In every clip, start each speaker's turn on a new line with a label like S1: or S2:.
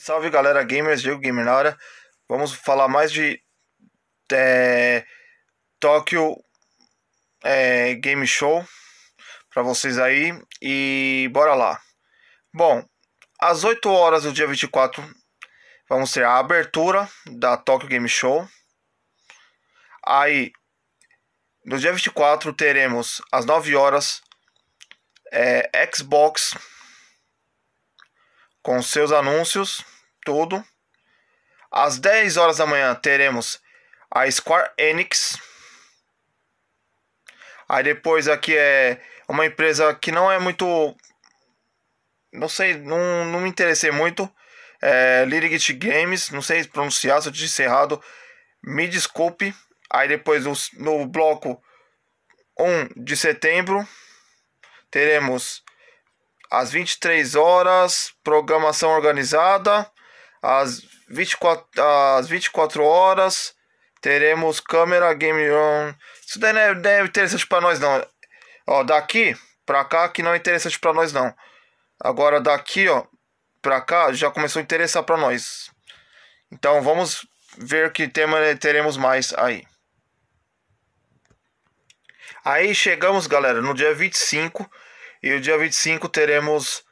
S1: Salve galera gamers, Diego Gamer na hora. Vamos falar mais de é, Tóquio é, Game Show para vocês aí e bora lá. Bom, às 8 horas do dia 24 vamos ter a abertura da Tokyo Game Show. Aí no dia 24 teremos às 9 horas é, Xbox com seus anúncios, tudo. Às 10 horas da manhã teremos a Square Enix. Aí depois aqui é uma empresa que não é muito. Não sei, não, não me interessei muito. É, Lyric Games, não sei pronunciar, se eu disse errado, me desculpe. Aí depois no, no bloco 1 de setembro teremos às 23 horas programação organizada, às 24, às 24 horas teremos câmera game on. Isso daí não é, não é interessante para nós não. Ó, daqui para cá que não é interessante para nós não. Agora daqui, ó, para cá já começou a interessar para nós. Então vamos ver que tema teremos mais aí. Aí chegamos, galera, no dia 25. E o dia 25 teremos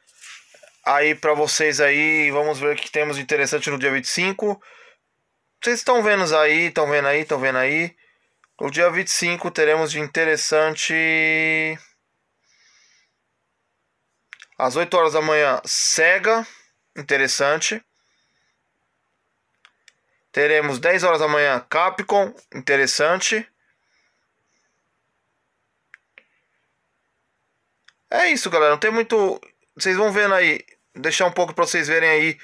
S1: aí para vocês aí. Vamos ver o que temos de interessante no dia 25. Vocês estão vendo aí, estão vendo aí, estão vendo aí. No dia 25 teremos de interessante. Às 8 horas da manhã, Sega. Interessante. Teremos 10 horas da manhã, Capcom. Interessante. É isso, galera. Não tem muito. Vocês vão vendo aí. Deixar um pouco para vocês verem aí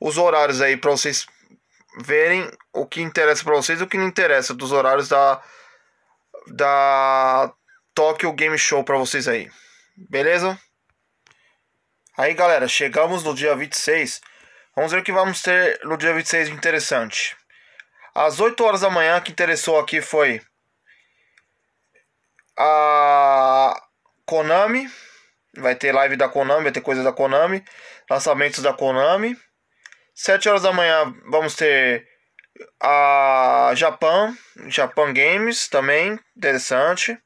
S1: os horários aí, para vocês verem o que interessa para vocês e o que não interessa dos horários da da Tokyo Game Show para vocês aí. Beleza? Aí, galera, chegamos no dia 26. Vamos ver o que vamos ter no dia 26 de interessante. Às 8 horas da manhã, que interessou aqui foi a Konami Vai ter live da Konami, vai ter coisa da Konami, lançamentos da Konami. 7 horas da manhã vamos ter a Japan, Japan Games também, interessante.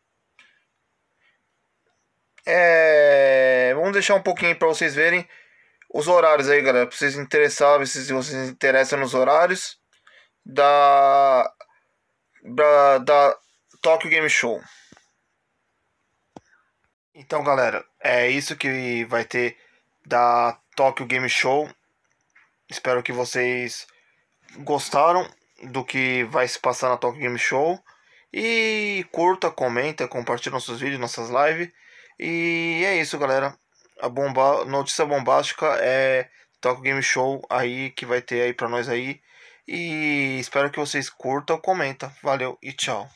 S1: É, vamos deixar um pouquinho para vocês verem os horários aí, galera. Para vocês interessarem, se vocês interessam nos horários da, da, da Tokyo Game Show. Então, galera, é isso que vai ter da Tokyo Game Show. Espero que vocês gostaram do que vai se passar na Tokyo Game Show. E curta, comenta, compartilha nossos vídeos, nossas lives. E é isso, galera. A bomba... notícia bombástica é Tokyo Game Show aí que vai ter aí para nós aí. E espero que vocês curtam, comenta. Valeu e tchau.